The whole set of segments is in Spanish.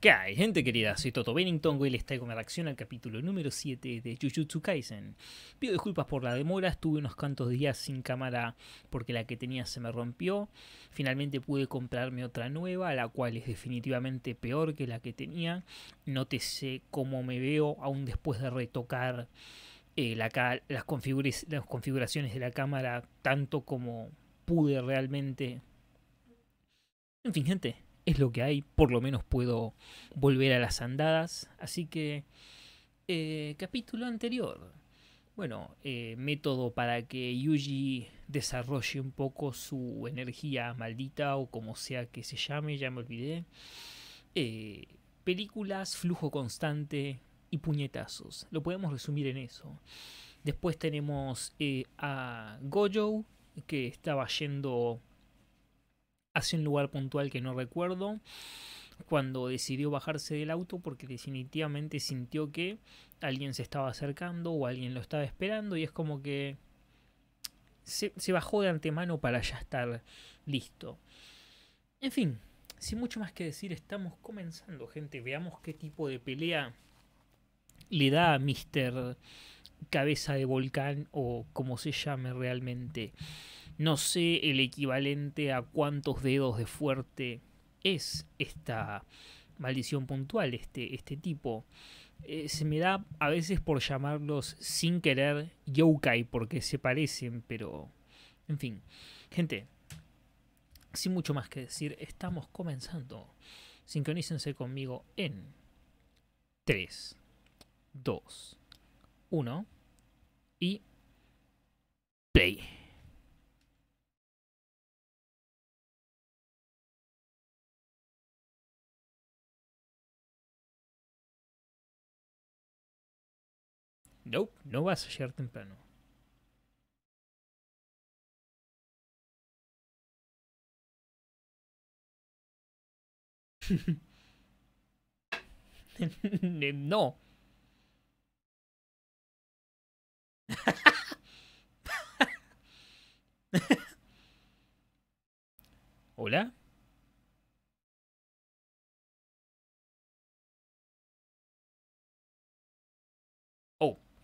¿Qué hay, gente querida? Soy Toto Bennington y les traigo mi reacción al capítulo número 7 de Jujutsu Kaisen. Pido disculpas por la demora, estuve unos cuantos días sin cámara porque la que tenía se me rompió. Finalmente pude comprarme otra nueva, la cual es definitivamente peor que la que tenía. No te sé cómo me veo aún después de retocar eh, las configuraciones de la cámara tanto como pude realmente. En fin, gente, es lo que hay, por lo menos puedo volver a las andadas. Así que, eh, capítulo anterior. Bueno, eh, método para que Yuji desarrolle un poco su energía maldita o como sea que se llame, ya me olvidé. Eh, películas, flujo constante y puñetazos. Lo podemos resumir en eso. Después tenemos a Gojo, que estaba yendo hace un lugar puntual que no recuerdo, cuando decidió bajarse del auto porque definitivamente sintió que alguien se estaba acercando o alguien lo estaba esperando y es como que se, se bajó de antemano para ya estar listo. En fin, sin mucho más que decir, estamos comenzando, gente. Veamos qué tipo de pelea le da a Mr. Cabeza de Volcán o como se llame realmente. No sé el equivalente a cuántos dedos de fuerte es esta maldición puntual, este, este tipo. Eh, se me da a veces por llamarlos sin querer yokai porque se parecen, pero... En fin, gente, sin mucho más que decir, estamos comenzando. Sincronícense conmigo en 3, 2, 1 y play. Nope, no vas a llegar temprano. no. Hola.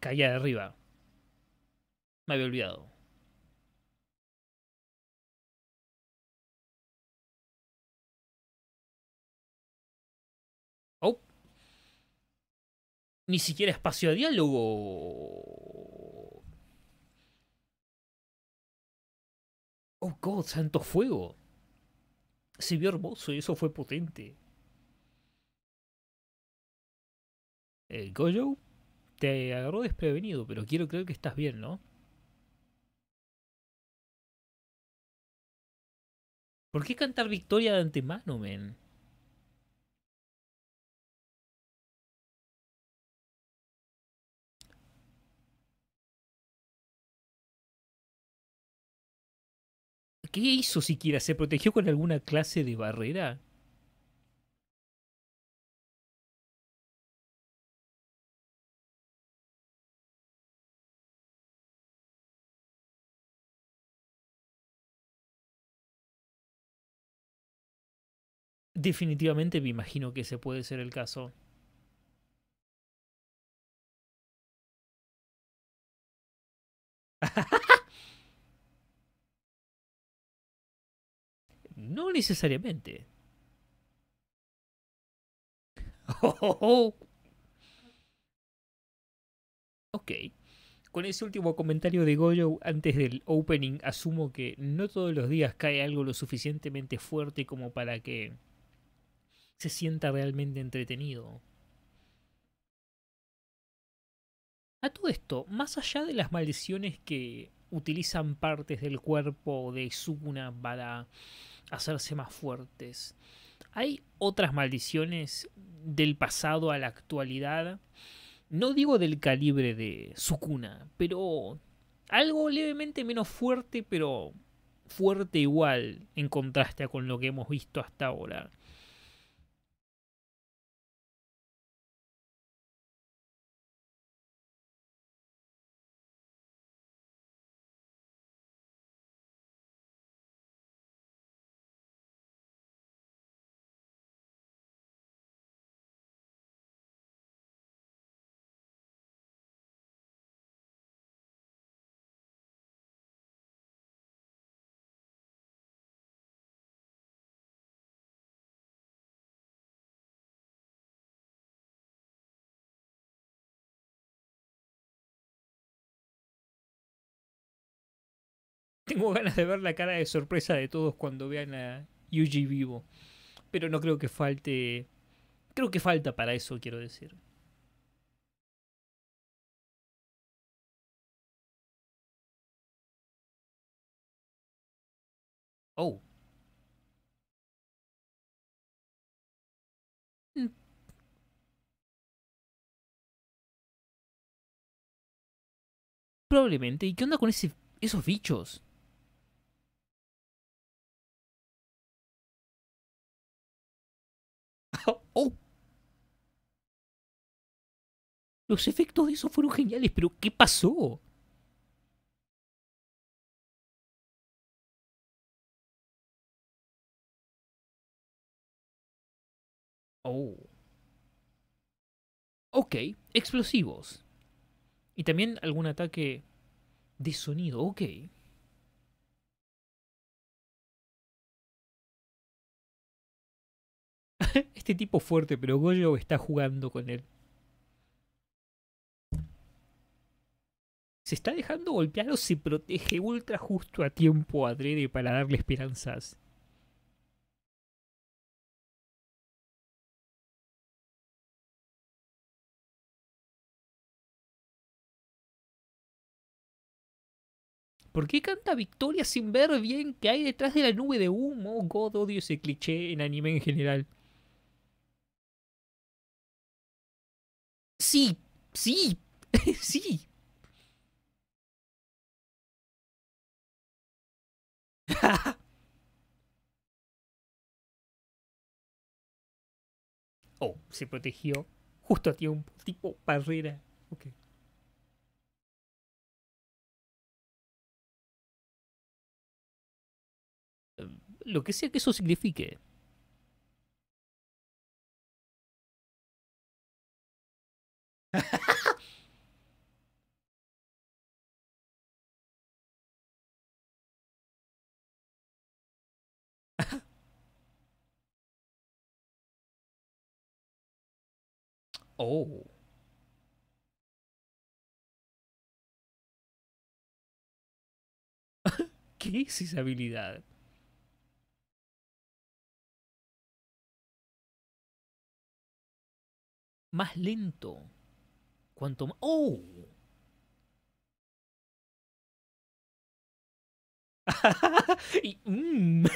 caía de arriba. Me había olvidado. Oh. Ni siquiera espacio de diálogo. Oh, God, santo fuego. Se vio hermoso y eso fue potente. El eh, Goyo te agarró desprevenido, pero quiero creer que estás bien, ¿no? ¿Por qué cantar victoria de antemano, men? ¿Qué hizo siquiera? ¿Se protegió con alguna clase de barrera? Definitivamente me imagino que ese puede ser el caso. no necesariamente. Okay. Ok. Con ese último comentario de Goyo antes del opening, asumo que no todos los días cae algo lo suficientemente fuerte como para que se sienta realmente entretenido. A todo esto, más allá de las maldiciones que utilizan partes del cuerpo de Sukuna para hacerse más fuertes, hay otras maldiciones del pasado a la actualidad. No digo del calibre de Sukuna, pero algo levemente menos fuerte, pero fuerte igual en contraste con lo que hemos visto hasta ahora. Tengo ganas de ver la cara de sorpresa de todos cuando vean a Yuji vivo. Pero no creo que falte. Creo que falta para eso, quiero decir. Oh. Mm. Probablemente. ¿Y qué onda con ese, esos bichos? Oh. Los efectos de eso fueron geniales, pero ¿qué pasó? Oh. Ok, explosivos. Y también algún ataque de sonido, ok. este tipo fuerte, pero Goyo está jugando con él. Se está dejando golpear o se protege ultra justo a tiempo adrede para darle esperanzas. ¿Por qué canta Victoria sin ver bien qué hay detrás de la nube de humo? God odio ese cliché en anime en general. sí, sí, sí. oh, se protegió justo a tiempo, tipo barrera. Ok. Em, lo que sea que eso signifique. oh. ¿Qué es esa habilidad? Más lento. Cuanto más... ¡Oh! Mm.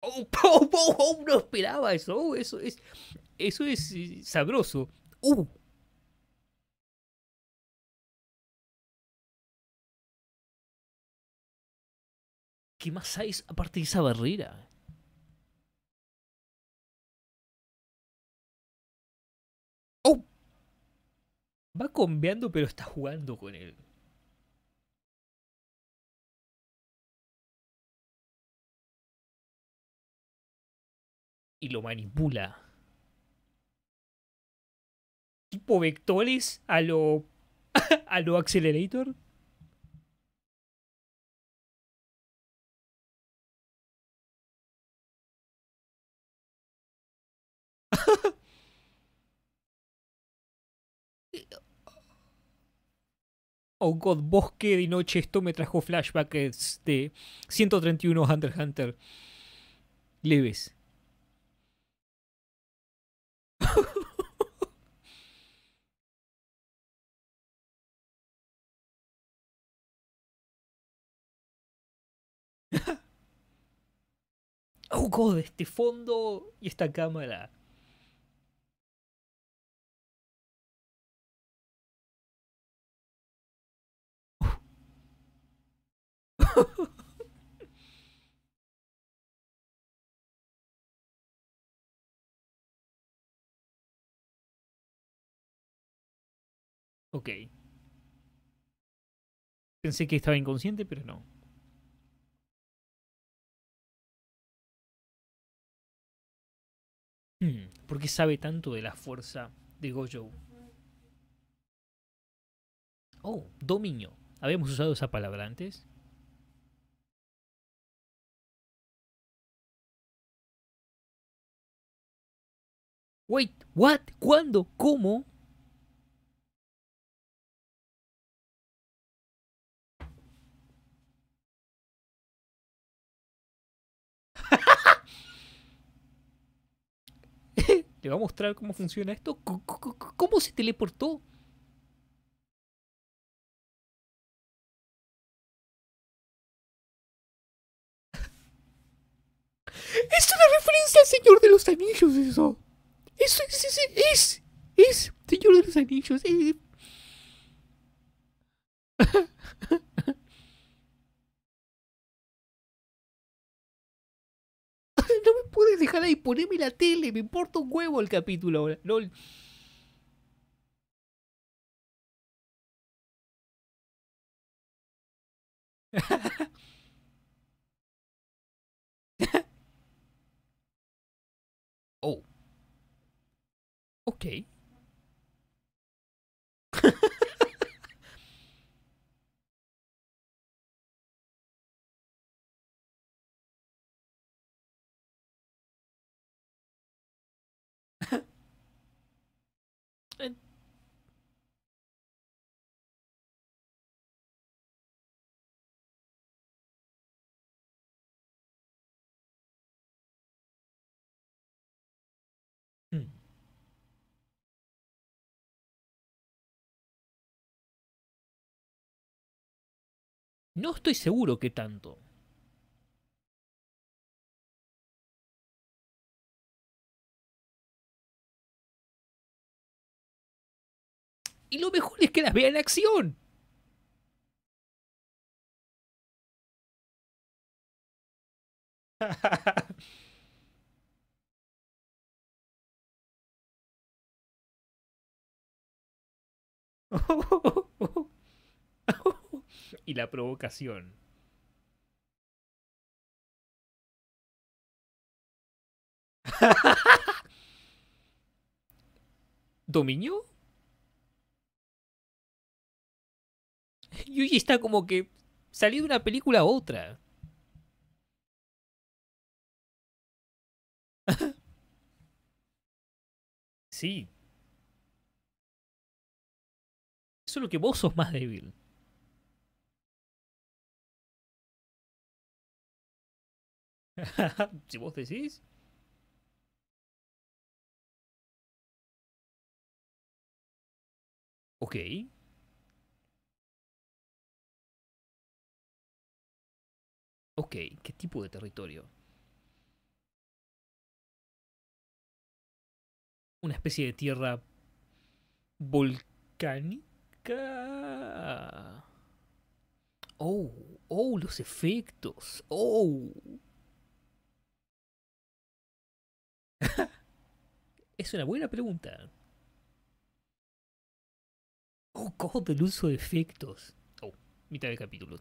oh, oh, oh, no esperaba eso. Oh, eso es, eso es eh, sabroso. Uh. ¿Qué más hay aparte de esa barrera? Va combeando, pero está jugando con él. Y lo manipula. Tipo vectores a lo. a lo accelerator. Oh God, bosque de noche, esto me trajo flashbacks de 131 Hunter x Hunter. Leves. oh God, este fondo y esta cámara. ok. Pensé que estaba inconsciente, pero no. Hmm, ¿Por qué sabe tanto de la fuerza de Gojo? Oh, dominio. ¿Habíamos usado esa palabra antes? Wait, what? ¿Cuándo? ¿Cómo? Le va a mostrar cómo funciona esto. ¿Cómo se teleportó? Es una referencia al Señor de los Anillos, eso es, es, es, es, es Señor de los Anillos. Es. no me puedes dejar ahí, poneme la tele, me importa un huevo el capítulo ahora. No. Okay. No estoy seguro que tanto. Y lo mejor es que las vea en acción. y la provocación. ¿Dominio? Yuji está como que salió de una película a otra. sí. Solo que vos sos más débil. si vos decís. Okay. Okay. ¿qué tipo de territorio? Una especie de tierra volcánica. Oh, oh, los efectos. Oh. Es una buena pregunta. Oh, cojo del uso de efectos. Oh, mitad de capítulo.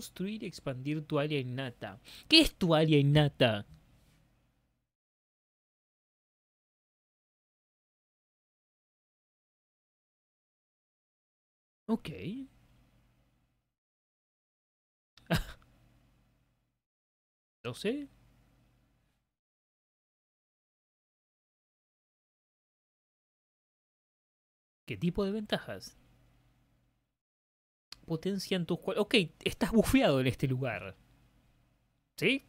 construir y expandir tu área innata. ¿Qué es tu área innata? Ok. no sé. ¿Qué tipo de ventajas? potencia en tus cuales Ok, estás bufeado en este lugar. ¿Sí?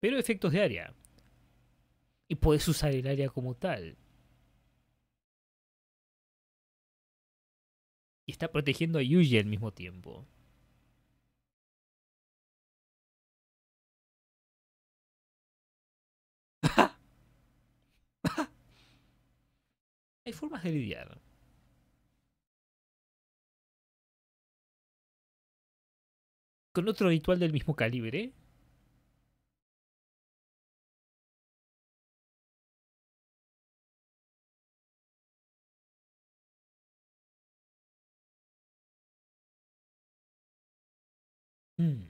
Pero efectos de área. Y puedes usar el área como tal. Y está protegiendo a Yuji al mismo tiempo. Hay formas de lidiar. con otro ritual del mismo calibre. Mm.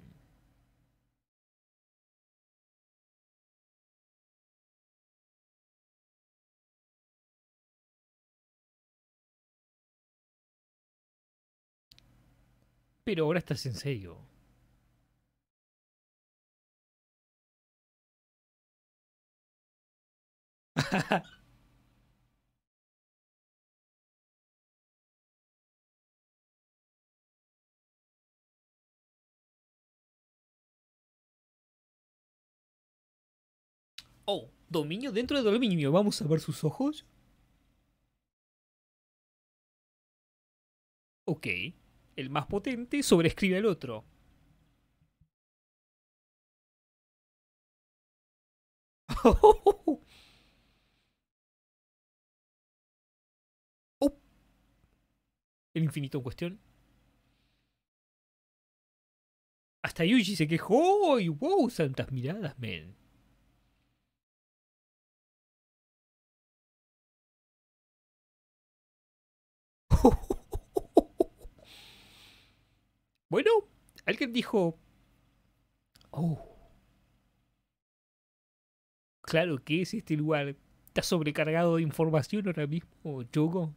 Pero ahora estás en serio. oh, dominio dentro de dominio. Vamos a ver sus ojos. Ok, el más potente sobrescribe al otro. Oh, infinito en cuestión. Hasta Yuji se quejó y wow, santas miradas, men. Bueno, alguien dijo... Oh. Claro que es este lugar. Está sobrecargado de información ahora mismo, Yogo.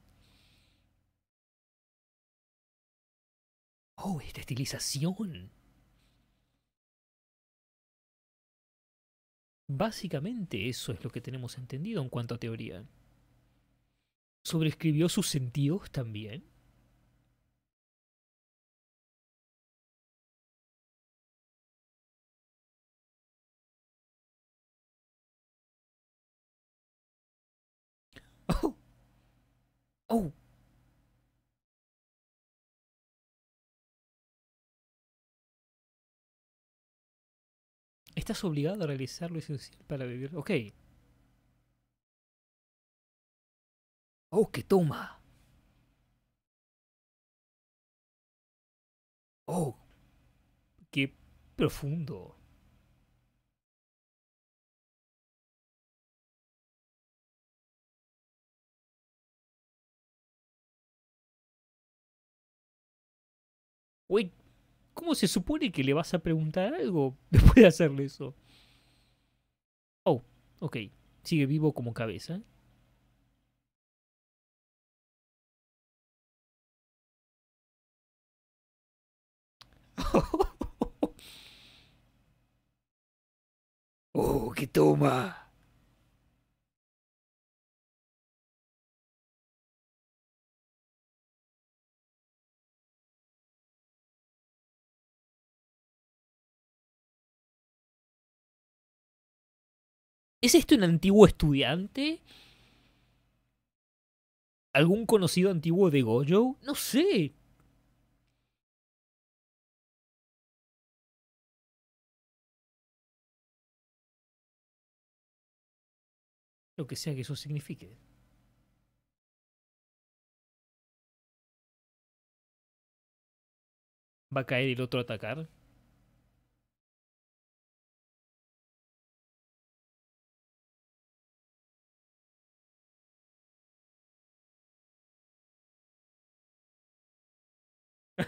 oh, esta estilización. Básicamente eso es lo que tenemos entendido en cuanto a teoría. Sobrescribió sus sentidos también. Oh. Oh. Estás obligado a realizar lo esencial para vivir. Ok. Oh, qué toma. Oh, qué profundo. ¿Cómo se supone que le vas a preguntar algo después de hacerle eso? Oh, ok. Sigue vivo como cabeza. ¡Oh, qué toma! ¿Es este un antiguo estudiante? ¿Algún conocido antiguo de Gojo? No sé. Lo que sea que eso signifique. ¿Va a caer el otro a atacar? No,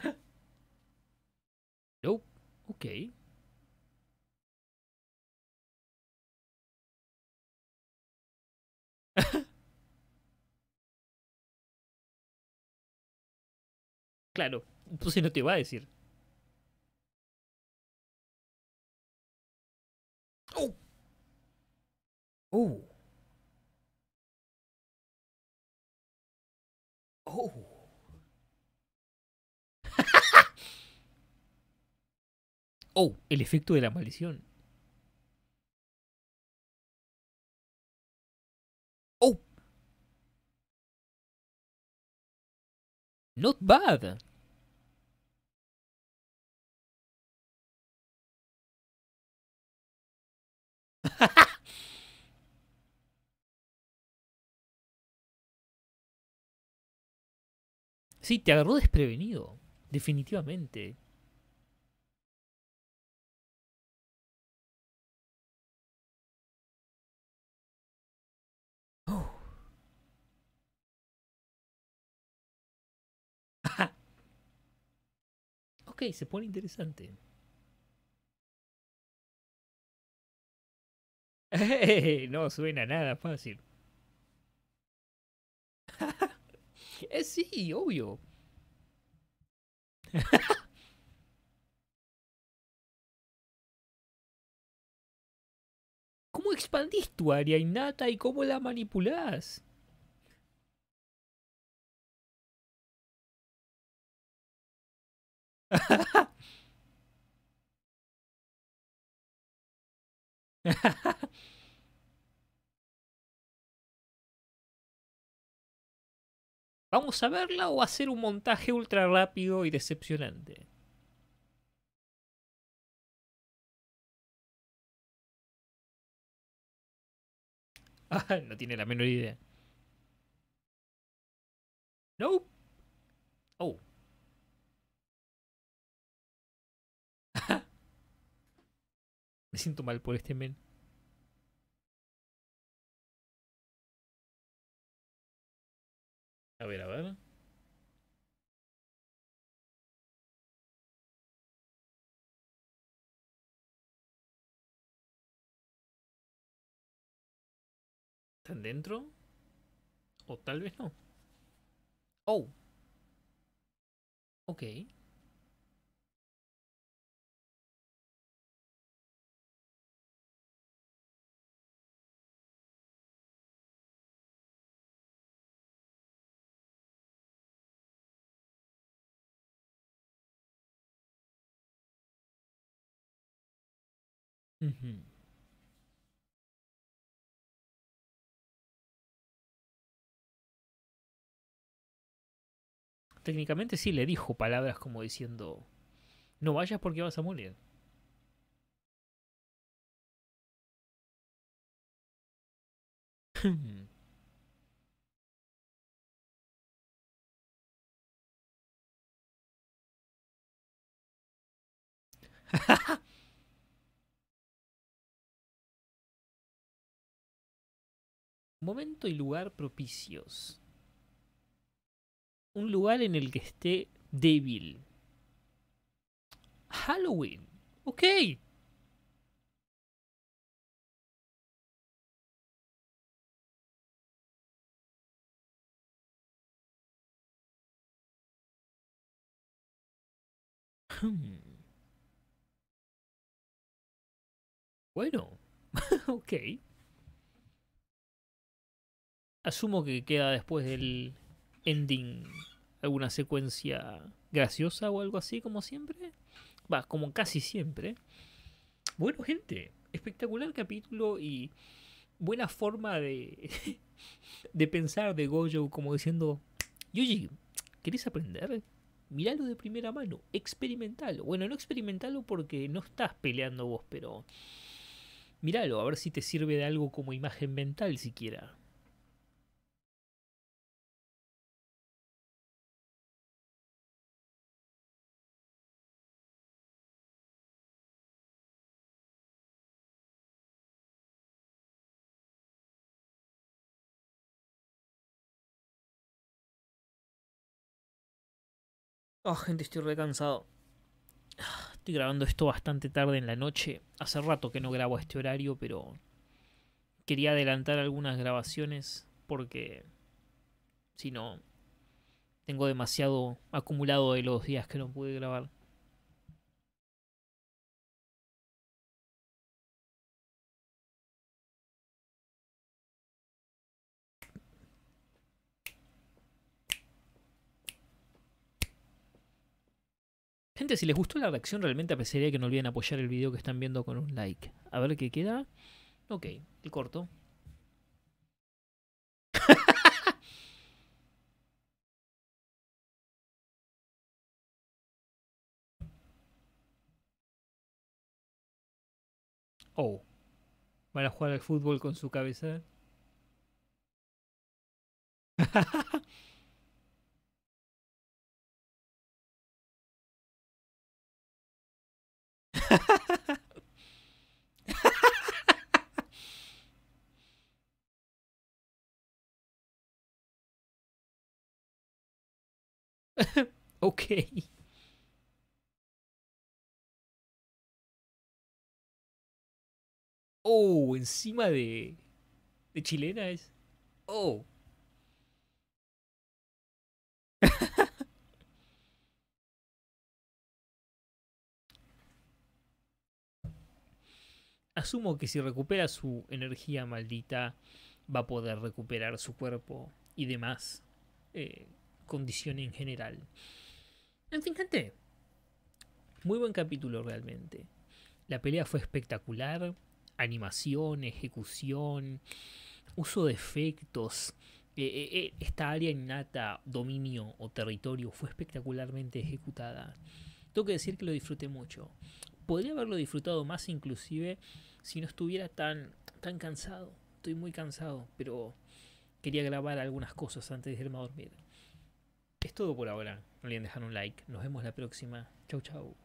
oh, okay. claro, si pues no te va a decir. Oh. Oh. Oh. Oh, el efecto de la maldición. Oh. Not bad. sí, te agarró desprevenido, definitivamente. ok, se pone interesante. no suena nada fácil. Es eh, sí, obvio. ¿Cómo expandís tu área innata y cómo la manipulás? ¿Vamos a verla o hacer un montaje ultra rápido y decepcionante? Ah, no tiene la menor idea. nope Oh. Me siento mal por este men. A ver, a ver. ¿Están dentro? O tal vez no. Oh. Okay. Técnicamente sí le dijo palabras como diciendo, no vayas porque vas a morir. Momento y lugar propicios. Un lugar en el que esté débil. Halloween. okay. Hmm. Bueno, ok asumo que queda después del ending alguna secuencia graciosa o algo así, como siempre. Va, como casi siempre. Bueno, gente, espectacular capítulo y buena forma de, de pensar de Gojo, como diciendo, Yuji, ¿querés aprender? Miralo de primera mano, experimentalo. Bueno, no experimentalo porque no estás peleando vos, pero míralo, a ver si te sirve de algo como imagen mental siquiera. Oh, gente, estoy recansado. Ah, estoy grabando esto bastante tarde en la noche. Hace rato que no grabo a este horario, pero quería adelantar algunas grabaciones porque si no, tengo demasiado acumulado de los días que no pude grabar. Gente, si les gustó la reacción, realmente apreciaría que no olviden apoyar el video que están viendo con un like. A ver qué queda. Ok, el corto. oh. ¿Van a jugar al fútbol con su cabeza? Okay. Oh, encima de... De chilena es... Oh. Asumo que si recupera su energía maldita, va a poder recuperar su cuerpo y demás eh, condición en general. En fin, gente, muy buen capítulo realmente. La pelea fue espectacular. Animación, ejecución, uso de efectos. Eh, eh, esta área innata, dominio o territorio fue espectacularmente ejecutada. Tengo que decir que lo disfruté mucho podría haberlo disfrutado más inclusive si no estuviera tan, tan cansado. Estoy muy cansado, pero quería grabar algunas cosas antes de irme a dormir. Es todo por ahora. No olviden dejar un like. Nos vemos la próxima. Chau, chau.